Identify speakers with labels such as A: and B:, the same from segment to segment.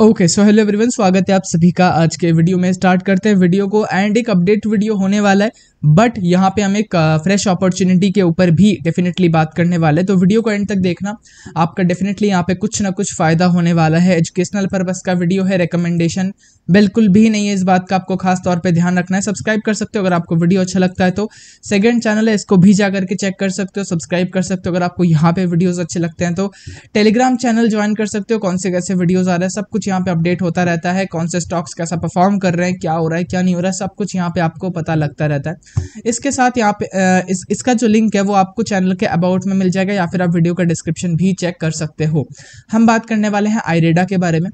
A: okay so hello everyone स्वागत है आप सभी का आज के वीडियो में स्टार्ट करते हैं वीडियो को एंड एक अपडेट वीडियो होने वाला है बट यहाँ पे हम एक फ्रेश uh, अपॉर्चुनिटी के ऊपर भी डेफिनेटली बात करने वाले हैं तो वीडियो को एंड तक देखना आपका डेफिनेटली यहाँ पे कुछ ना कुछ फ़ायदा होने वाला है एजुकेशनल पर्पज़ का वीडियो है रिकमेंडेशन बिल्कुल भी नहीं है इस बात का आपको खास तौर पे ध्यान रखना है सब्सक्राइब कर सकते हो अगर आपको वीडियो अच्छा लगता है तो सेकंड चैनल है इसको भी जा करके चेक कर सकते हो सब्सक्राइब कर सकते हो अगर आपको यहाँ पे वीडियोस अच्छे लगते हैं तो टेलीग्राम चैनल ज्वाइन कर सकते हो कौन से कैसे वीडियोज़ आ रहा है सब कुछ यहाँ पे अपडेट होता रहता है कौन से स्टॉक्स कैसा परफॉर्म कर रहे हैं क्या हो रहा है क्या नहीं हो रहा है सब कुछ यहाँ पर आपको पता लगता रहता है इसके साथ यहाँ पे इसका जो लिंक है वो आपको चैनल के अबाउट में मिल जाएगा या फिर आप वीडियो का डिस्क्रिप्शन भी चेक कर सकते हो हम बात करने वाले हैं आईरेडा के बारे में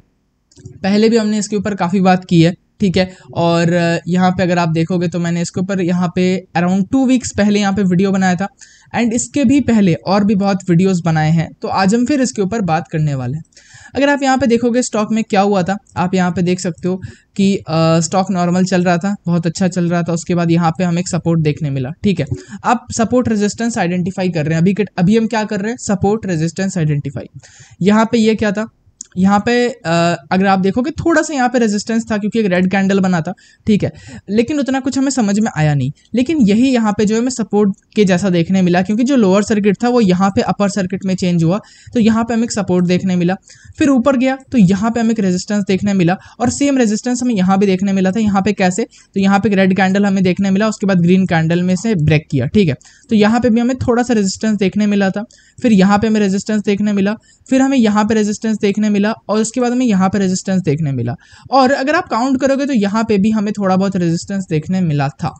A: पहले भी हमने इसके ऊपर काफ़ी बात की है ठीक है और यहाँ पे अगर आप देखोगे तो मैंने इसके ऊपर यहाँ पे अराउंड टू वीक्स पहले यहाँ पे वीडियो बनाया था एंड इसके भी पहले और भी बहुत वीडियोस बनाए हैं तो आज हम फिर इसके ऊपर बात करने वाले हैं अगर आप यहाँ पे देखोगे स्टॉक में क्या हुआ था आप यहाँ पे देख सकते हो कि स्टॉक नॉर्मल चल रहा था बहुत अच्छा चल रहा था उसके बाद यहाँ पे हमें एक सपोर्ट देखने मिला ठीक है अब सपोर्ट रेजिस्टेंस आइडेंटिफाई कर रहे हैं अभी अभी हम क्या कर रहे हैं सपोर्ट रेजिस्टेंस आइडेंटिफाई यहाँ पे ये क्या था यहाँ पे अगर आप देखोगे थोड़ा सा यहाँ पे रेजिस्टेंस था क्योंकि एक रेड कैंडल बना था ठीक है लेकिन उतना कुछ हमें समझ में आया नहीं लेकिन यही यहाँ पे जो है हमें सपोर्ट के जैसा देखने मिला क्योंकि जो लोअर सर्किट था वो यहाँ पे अपर सर्किट में चेंज हुआ तो यहाँ पे हमें एक सपोर्ट देखने मिला फिर ऊपर गया तो यहाँ पे हमें एक रेजिस्टेंस देखने मिला और सेम रेजिस्टेंस हमें यहाँ भी देखने मिला था यहाँ पे कैसे तो यहाँ पे एक रेड कैंडल हमें देखने मिला उसके बाद ग्रीन कैंडल में से ब्रेक किया ठीक है तो यहाँ पे भी हमें थोड़ा सा रेजिस्टेंस देखने मिला था फिर यहाँ पे हमें रेजिस्टेंस देखने मिला फिर हमें यहाँ पे रेजिस्टेंस देखने मिला मिला और उसके बाद हमें यहाँ पर रेजिस्टेंस देखने मिला और अगर आप काउंट करोगे तो यहाँ पे भी हमें थोड़ा बहुत रेजिस्टेंस देखने मिला था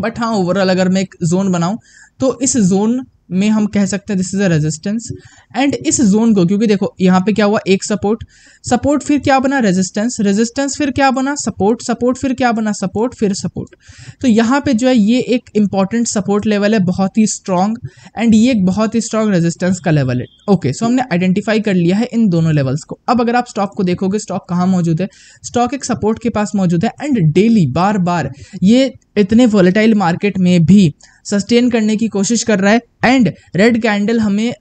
A: बट हाँ ओवरऑल अगर मैं एक जोन बनाऊँ तो इस जोन में हम कह सकते हैं this is a resistance and इस जोन को क्योंकि देखो यहाँ पे क्या हुआ एक सपोर्ट सपोर्ट फिर क्या बना रेजिस्टेंस रेजिस्टेंस फिर क्या बना सपोर्ट सपोर्ट फिर क्या बना सपोर्ट फिर सपोर्ट तो यहाँ पे जो है ये एक इंपॉर्टेंट सपोर्ट लेवल है बहुत ही स्ट्रॉन्ग एंड ये एक बहुत ही स्ट्रॉन्ग रेजिस्टेंस का लेवल है ओके सो हमने आइडेंटिफाई कर लिया है इन दोनों लेवल्स को अब अगर आप स्टॉक को देखोगे स्टॉक कहाँ मौजूद है स्टॉक एक सपोर्ट के पास मौजूद है एंड डेली बार बार ये इतने वॉलेटाइल मार्केट में भी सस्टेन करने की कोशिश कर रहा है एंड रेड कैंडल हमें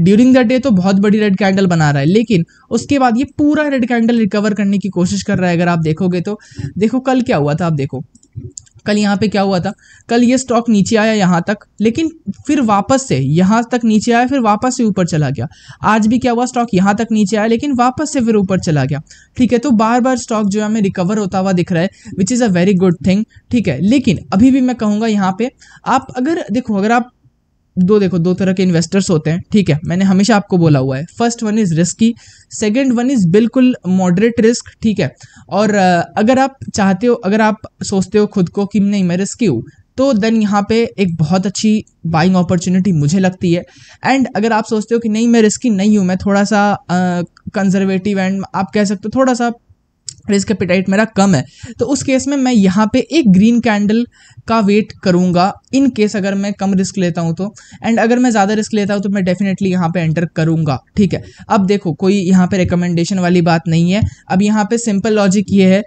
A: ड्यूरिंग द डे तो बहुत बड़ी रेड कैंडल बना रहा है लेकिन उसके बाद ये पूरा रेड कैंडल रिकवर करने की कोशिश कर रहा है अगर आप देखोगे तो देखो कल क्या हुआ था आप देखो कल यहाँ पे क्या हुआ था कल ये स्टॉक नीचे आया यहाँ तक लेकिन फिर वापस से यहाँ तक नीचे आया फिर वापस से ऊपर चला गया आज भी क्या हुआ स्टॉक यहाँ तक नीचे आया लेकिन वापस से फिर ऊपर चला गया ठीक है तो बार बार स्टॉक जो है हमें रिकवर होता हुआ दिख रहा है which is a very good thing ठीक है लेकिन अभी भी मैं कहूँगा यहाँ पे आप अगर देखो अगर आप दो देखो दो तरह के इन्वेस्टर्स होते हैं ठीक है मैंने हमेशा आपको बोला हुआ है first one is risky second one is बिल्कुल मॉडरेट रिस्क ठीक है और अगर आप चाहते हो अगर आप सोचते हो खुद को कि नहीं मैं रिस्की हूँ तो देन यहाँ पे एक बहुत अच्छी बाइंग अपॉर्चुनिटी मुझे लगती है एंड अगर आप सोचते हो कि नहीं मैं रिस्की नहीं हूँ मैं थोड़ा सा कंजर्वेटिव एंड आप कह सकते हो थोड़ा सा रिस्क एपिटाइट मेरा कम है तो उस केस में मैं यहाँ पे एक ग्रीन कैंडल का वेट करूँगा इन केस अगर मैं कम रिस्क लेता हूँ तो एंड अगर मैं ज़्यादा रिस्क लेता हूँ तो मैं डेफिनेटली यहाँ पे एंटर करूँगा ठीक है अब देखो कोई यहाँ पे रिकमेंडेशन वाली बात नहीं है अब यहाँ पे सिंपल लॉजिक ये है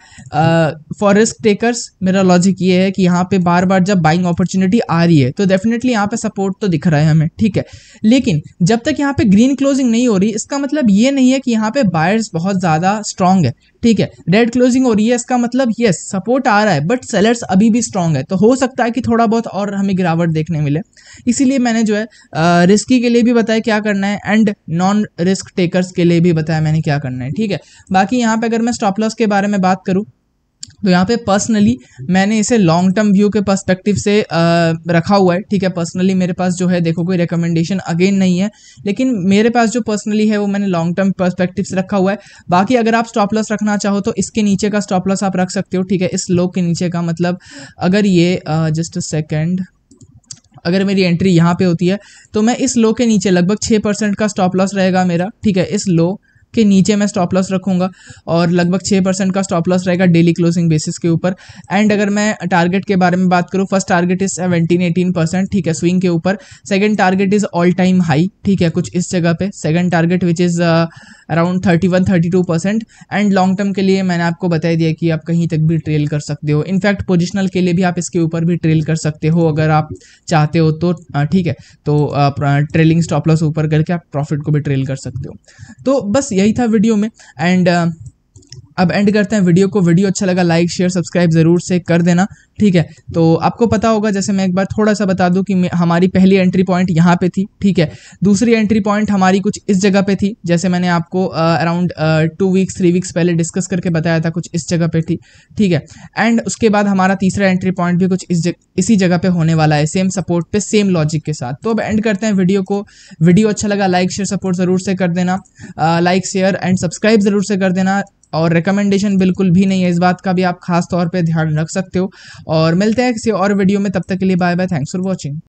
A: फॉर रिस्क टेकर्स मेरा लॉजिक ये है कि यहाँ पे बार बार जब बाइंग अपॉर्चुनिटी आ रही है तो डेफिनेटली यहाँ पर सपोर्ट तो दिख रहा है हमें ठीक है लेकिन जब तक यहाँ पर ग्रीन क्लोजिंग नहीं हो रही इसका मतलब ये नहीं है कि यहाँ पर बायर्स बहुत ज़्यादा स्ट्रांग है ठीक है रेड क्लोजिंग हो रही है इसका मतलब येस सपोर्ट आ रहा है बट सेलर्स अभी भी स्ट्रांग है तो हो सकता है कि थोड़ा बहुत और हमें गिरावट देखने मिले इसीलिए मैंने जो है रिस्की के लिए भी बताया क्या करना है एंड नॉन रिस्क टेकर्स के लिए भी बताया मैंने क्या करना है ठीक है बाकी यहाँ पर अगर मैं स्टॉप लॉस के बारे में बात करूँ तो यहाँ पे पर्सनली मैंने इसे लॉन्ग टर्म व्यू के पर्सपेक्टिव से आ, रखा हुआ है ठीक है पर्सनली मेरे पास जो है देखो कोई रिकमेंडेशन अगेन नहीं है लेकिन मेरे पास जो पर्सनली है वो मैंने लॉन्ग टर्म पर्सपेक्टिव से रखा हुआ है बाकी अगर आप स्टॉप लॉस रखना चाहो तो इसके नीचे का स्टॉप लॉस आप रख सकते हो ठीक है इस लो के नीचे का मतलब अगर ये जस्ट अ सेकेंड अगर मेरी एंट्री यहाँ पे होती है तो मैं इस लो के नीचे लगभग छः परसेंट का स्टॉप लॉस रहेगा मेरा ठीक है इस लो के नीचे मैं स्टॉप लॉस रखूंगा और लगभग छः परसेंट का स्टॉप लॉस रहेगा डेली क्लोजिंग बेसिस के ऊपर एंड अगर मैं टारगेट के बारे में बात करूँ first target is seventeen eighteen percent ठीक है स्विंग के ऊपर second target is all time high ठीक है कुछ इस जगह पे second target which is around thirty one thirty two percent and long term के लिए मैंने आपको बताया दिया कि आप कहीं तक भी ट्रेल कर सकते हो इनफैक्ट पोजिशनल के लिए भी आप इसके ऊपर भी ट्रेल कर सकते हो अगर आप चाहते हो तो ठीक है तो ट्रेलिंग स्टॉप लॉस ऊपर करके आप प्रॉफिट को भी ट्रेल कर सकते हो तो बस यही था वीडियो में एंड अब एंड करते हैं वीडियो को वीडियो अच्छा लगा लाइक शेयर सब्सक्राइब ज़रूर से कर देना ठीक है तो आपको पता होगा जैसे मैं एक बार थोड़ा सा बता दूं कि हमारी पहली एंट्री पॉइंट यहाँ पे थी ठीक है दूसरी एंट्री पॉइंट हमारी कुछ इस जगह पे थी जैसे मैंने आपको around two weeks three weeks पहले डिस्कस करके बताया था कुछ इस जगह पे थी ठीक है एंड उसके बाद हमारा तीसरा एंट्री पॉइंट भी कुछ इस जग, इसी जगह पे होने वाला है सेम सपोर्ट पे सेम लॉजिक के साथ तो अब एंड करते हैं वीडियो को वीडियो अच्छा लगा लाइक शेयर सपोर्ट ज़रूर से कर देना लाइक शेयर एंड सब्सक्राइब ज़रूर से कर देना और रिकमेंडेशन बिल्कुल भी नहीं है इस बात का भी आप खास तौर पे ध्यान रख सकते हो और मिलते हैं किसी और वीडियो में तब तक के लिए bye bye thanks for watching